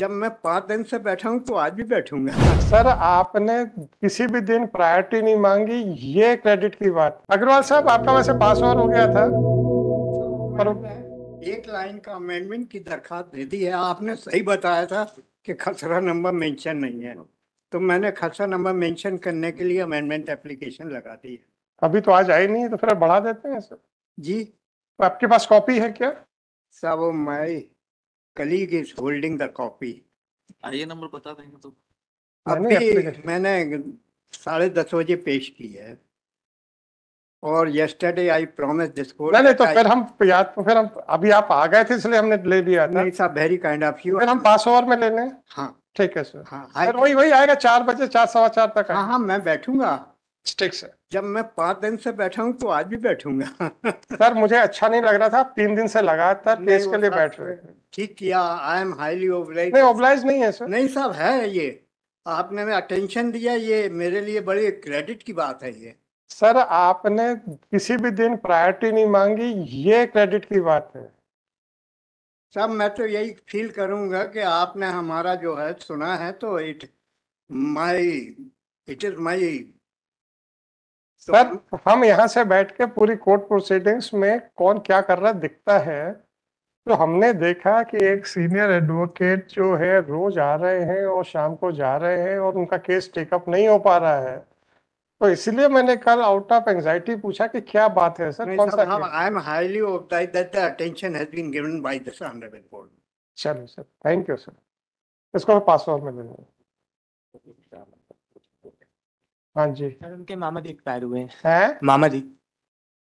जब मैं पांच दिन से बैठा हूँ तो आज भी बैठूंगा सर आपने किसी भी दिन प्रायोरिटी नहीं मांगी ये क्रेडिट की बात अग्रवाल साहब आपका वैसे पास और हो गया था पर तो एक लाइन का अमेंडमेंट की दरखास्त दे दी है आपने सही बताया था कि खसरा नंबर मेंशन नहीं है तो मैंने खसरा नंबर मेंशन करने के लिए अमेंडमेंट एप्लीकेशन लगा दी है अभी तो आज आई नहीं है तो फिर बढ़ा देते हैं सर जी तो आपके पास कॉपी है क्या सब मैं colleague is holding the copy. आइए नंबर बता देंगे तो अभी मैंने साढ़े दस बजे पेश की है और yesterday I promise this court. नहीं तो फिर हम या तो फिर हम अभी आप आ गए थे इसलिए हमने ले लिया था नहीं साहब वेरी काइंड ऑफ यू फिर हम पास ओवर में लेने हैं। हाँ ठीक है सर हाँ सर वही वही आएगा चार बजे चार सवा चार तक हाँ हाँ मैं बैठूंगा ठीक सर जब मैं पांच दिन से बैठा हूँ तो आज भी बैठूंगा सर मुझे अच्छा नहीं लग रहा था तीन दिन से लगातार नहीं, केस के लिए बैठ रहे हैं ठीक किया आई एम हाईली ओबलाइज नहीं ओबलाइज नहीं है सर नहीं साहब है ये आपने हमें अटेंशन दिया ये मेरे लिए बड़े क्रेडिट की बात है ये सर आपने किसी भी दिन प्रायोरिटी नहीं मांगी ये क्रेडिट की बात है सर मैं तो यही फील करूंगा कि आपने हमारा जो है सुना है तो it my it is my sir हम यहाँ से बैठ के पूरी कोर्ट प्रोसीडिंग्स में कौन क्या कर रहा दिखता है तो हमने देखा कि एक सीनियर एडवोकेट जो है रोज आ रहे हैं और शाम को जा रहे हैं और उनका केस टेकअप नहीं हो पा रहा है तो इसलिए मैंने कल आउट ऑफ एंग्जाइटी पूछा कि क्या बात है सर कौन सा I am highly obliged that the attention has been given by the honourable board चलो सर थैंक यू सर इसको मैं पासवर्ड में दूंगा हां जी सर उनके मामा दीद पैर हुए हैं मामा दीद